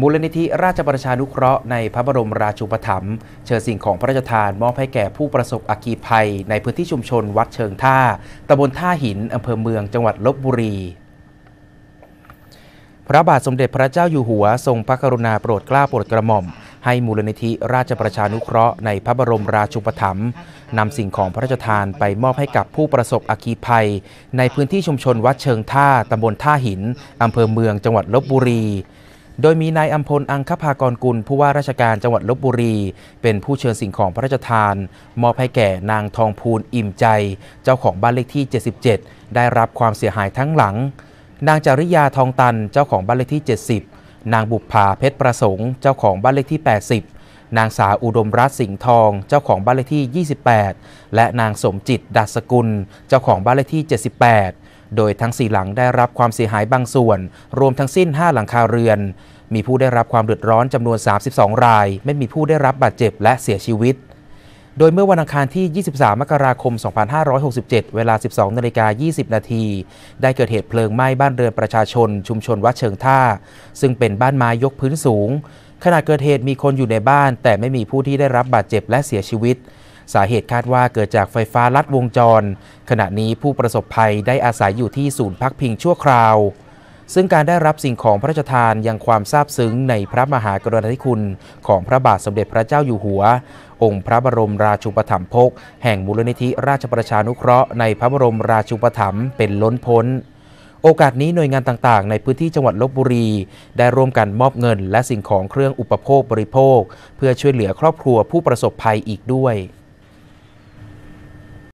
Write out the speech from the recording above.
มูลนิธิราชประชานุเคราะห์ในพระบรมราชูปถัมภ์เชิญสิ่งของพระราชทานมอบให้แก่ผู้ประสบอักีภัยในพื้นที่ชุมชนวัดเชิงท่าตำบลท่าหินอำเภอเมืองจังหวัดลบบุรี พระบาทสมเด็จพระเจ้าอยู่หัวทรงพระกรุณาโปรดเกล้าโปรดกระหม่อมให้มูลนิธิราชประชานุเคราะห์ในพระบรมราชูปถัมภ์นำสิ่งของพระราชทานไปมอบให้กับผู้ประสบอัคีภัยในพื้นที่ชุมชนวัดเชิงท่าตำบลท่าหินอำเภอเมืองจังหวัดลบบุรีโดยมีนายอัมพลอังคภากรกุลผู้ว่าราชการจังหวัดลบบุรี เป็นผู้เชิญสิ่งของพระราชทานมอบให้แก่นางทองพูลอิ่มใจ เจ้าของบ้านเลขที่ 77 ได้รับความเสียหายทั้งหลัง นางจริยาทองตันเจ้าของบ้านเลขที่ 70 นางบุภาเพชรประสงค์เจ้าของบ้านเลขที่ 80 นางสาวอุดมรัตน์สิงห์ทองเจ้าของบ้านเลขที่ 28 และนางสมจิตดัสกุลเจ้าของบ้านเลขที่ 78โดยทั้ง 4 หลังได้รับความเสียหายบางส่วน รวมทั้งสิ้น 5 หลังคาเรือน มีผู้ได้รับความเดือดร้อน จำนวน 32 ราย ไม่มีผู้ได้รับบาดเจ็บและเสียชีวิต โดยเมื่อวันอังคารที่ 23มกราคม2567 เวลา 12นาฬิกา20นาทีได้เกิดเหตุเพลิงไหม้บ้านเรือนประชาชนชุมชนวัดเชิงท่า ซึ่งเป็นบ้านไม้ยกพื้นสูง ขณะเกิดเหตุมีคนอยู่ในบ้าน แต่ไม่มีผู้ที่ได้รับบาดเจ็บและเสียชีวิตสาเหตุคาดว่าเกิดจากไฟฟ้าลัดวงจร ขณะนี้ผู้ประสบภัยได้อาศัยอยู่ที่ศูนย์พักพิงชั่วคราว ซึ่งการได้รับสิ่งของพระราชทานยังความซาบซึ้งในพระมหากรุณาธิคุณ ของพระบาทสมเด็จพระเจ้าอยู่หัว องค์พระบรมราชูปถัมภก แห่งมูลนิธิราชประชานุเคราะห์ในพระบรมราชูปถัมภ์เป็นล้นพ้น โอกาสนี้หน่วยงานต่าง ๆ ในพื้นที่จังหวัดลบบุรี ได้ร่วมกันมอบเงินและสิ่งของเครื่องอุปโภคบริโภค เพื่อช่วยเหลือครอบครัวผู้ประสบภัยอีกด้วย